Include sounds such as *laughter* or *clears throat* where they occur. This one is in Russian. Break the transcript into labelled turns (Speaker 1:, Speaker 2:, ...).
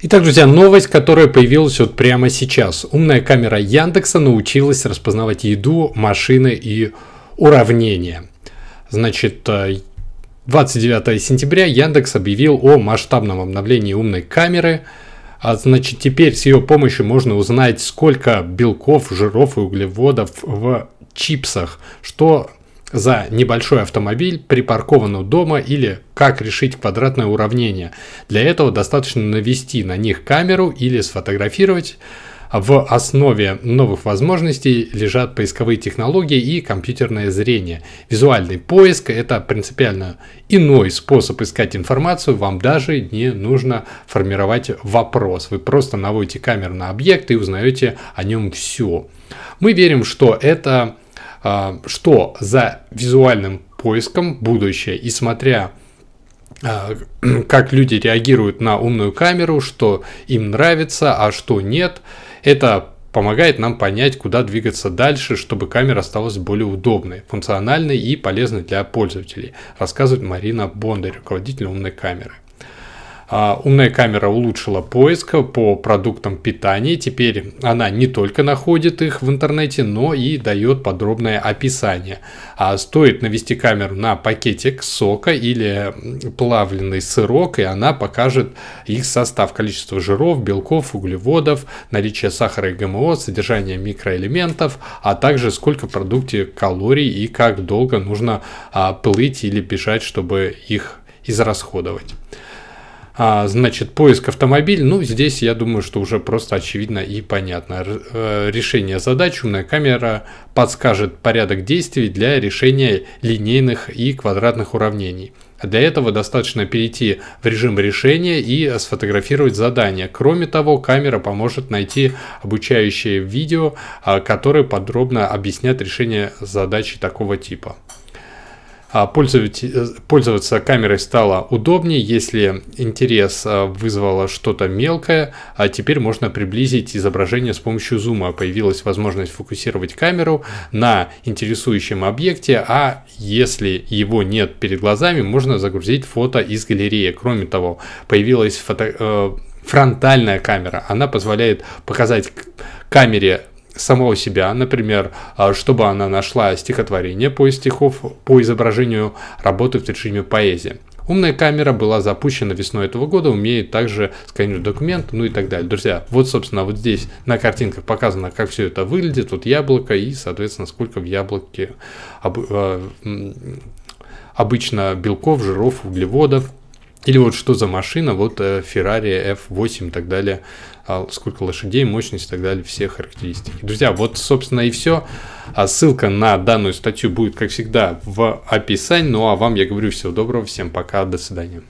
Speaker 1: Итак, друзья, новость, которая появилась вот прямо сейчас. Умная камера Яндекса научилась распознавать еду, машины и уравнения. Значит, 29 э, сентября Яндекс объявил о масштабном обновлении умной камеры. А, значит, теперь с ее помощью можно узнать, сколько белков, жиров и углеводов в чипсах, что за небольшой автомобиль, припаркован у дома или как решить квадратное уравнение. Для этого достаточно навести на них камеру или сфотографировать. В основе новых возможностей лежат поисковые технологии и компьютерное зрение. Визуальный поиск – это принципиально иной способ искать информацию. Вам даже не нужно формировать вопрос. Вы просто наводите камеру на объект и узнаете о нем все. Мы верим, что это а, что за визуальным поиском будущее и смотря а, *clears throat* как люди реагируют на умную камеру, что им нравится, а что нет. Это помогает нам понять, куда двигаться дальше, чтобы камера осталась более удобной, функциональной и полезной для пользователей, рассказывает Марина Бондарь, руководитель умной камеры. А, умная камера улучшила поиск по продуктам питания. Теперь она не только находит их в интернете, но и дает подробное описание. А стоит навести камеру на пакетик сока или плавленый сырок, и она покажет их состав, количество жиров, белков, углеводов, наличие сахара и ГМО, содержание микроэлементов, а также сколько в продукте калорий и как долго нужно а, плыть или бежать, чтобы их израсходовать. А, значит, поиск автомобиль, ну, здесь, я думаю, что уже просто очевидно и понятно. Э, решение задач умная камера подскажет порядок действий для решения линейных и квадратных уравнений. Для этого достаточно перейти в режим решения и сфотографировать задание. Кроме того, камера поможет найти обучающее видео, а, которое подробно объяснят решение задачи такого типа. А э, пользоваться камерой стало удобнее, если интерес э, вызвало что-то мелкое, а теперь можно приблизить изображение с помощью зума. Появилась возможность фокусировать камеру на интересующем объекте, а если его нет перед глазами, можно загрузить фото из галереи. Кроме того, появилась фото, э, фронтальная камера. Она позволяет показать камере самого себя, например, а, чтобы она нашла стихотворение, по стихов по изображению работы в режиме поэзии. Умная камера была запущена весной этого года, умеет также сканировать документ, ну и так далее. Друзья, вот, собственно, вот здесь на картинках показано, как все это выглядит. Вот яблоко и, соответственно, сколько в яблоке об, э, обычно белков, жиров, углеводов. Или вот что за машина, вот э, Ferrari F8 и так далее, а сколько лошадей, мощность и так далее, все характеристики. Друзья, вот, собственно, и все. А ссылка на данную статью будет, как всегда, в описании. Ну а вам я говорю всего доброго, всем пока, до свидания.